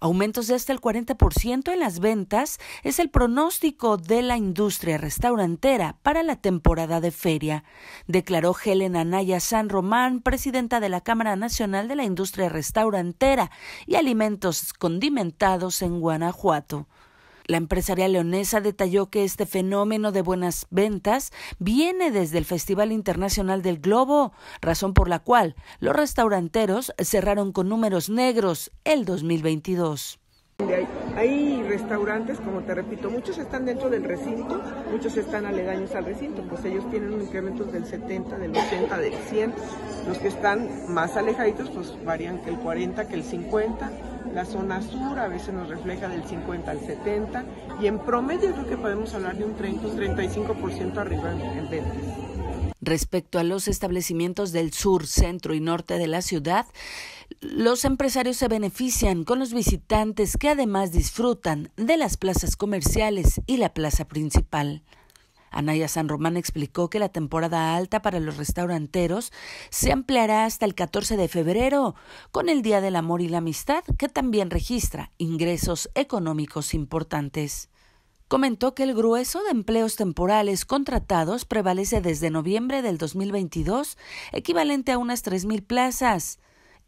Aumentos de hasta el 40% en las ventas es el pronóstico de la industria restaurantera para la temporada de feria, declaró Helen Anaya San Román, presidenta de la Cámara Nacional de la Industria Restaurantera y Alimentos Condimentados en Guanajuato. La empresaria leonesa detalló que este fenómeno de buenas ventas viene desde el Festival Internacional del Globo, razón por la cual los restauranteros cerraron con números negros el 2022. Hay, restaurantes, como te repito, muchos están dentro del recinto, muchos están aledaños al recinto, pues ellos tienen un incremento del 70, del 80, del 100. Los que están más alejaditos, pues varían que el 40, que el 50. La zona sur a veces nos refleja del 50 al 70 y en promedio creo que podemos hablar de un 30, o 35% arriba en, en ventas. Respecto a los establecimientos del sur, centro y norte de la ciudad, los empresarios se benefician con los visitantes que además disfrutan de las plazas comerciales y la plaza principal. Anaya San Román explicó que la temporada alta para los restauranteros se ampliará hasta el 14 de febrero, con el Día del Amor y la Amistad, que también registra ingresos económicos importantes. Comentó que el grueso de empleos temporales contratados prevalece desde noviembre del 2022, equivalente a unas 3.000 plazas.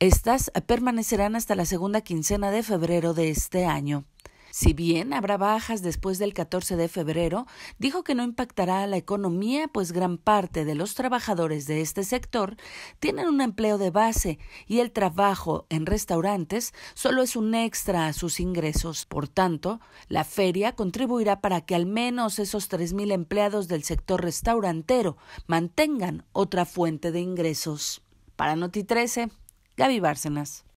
Estas permanecerán hasta la segunda quincena de febrero de este año. Si bien habrá bajas después del 14 de febrero, dijo que no impactará a la economía, pues gran parte de los trabajadores de este sector tienen un empleo de base y el trabajo en restaurantes solo es un extra a sus ingresos. Por tanto, la feria contribuirá para que al menos esos 3.000 empleados del sector restaurantero mantengan otra fuente de ingresos. Para Noti 13, Gaby Bárcenas.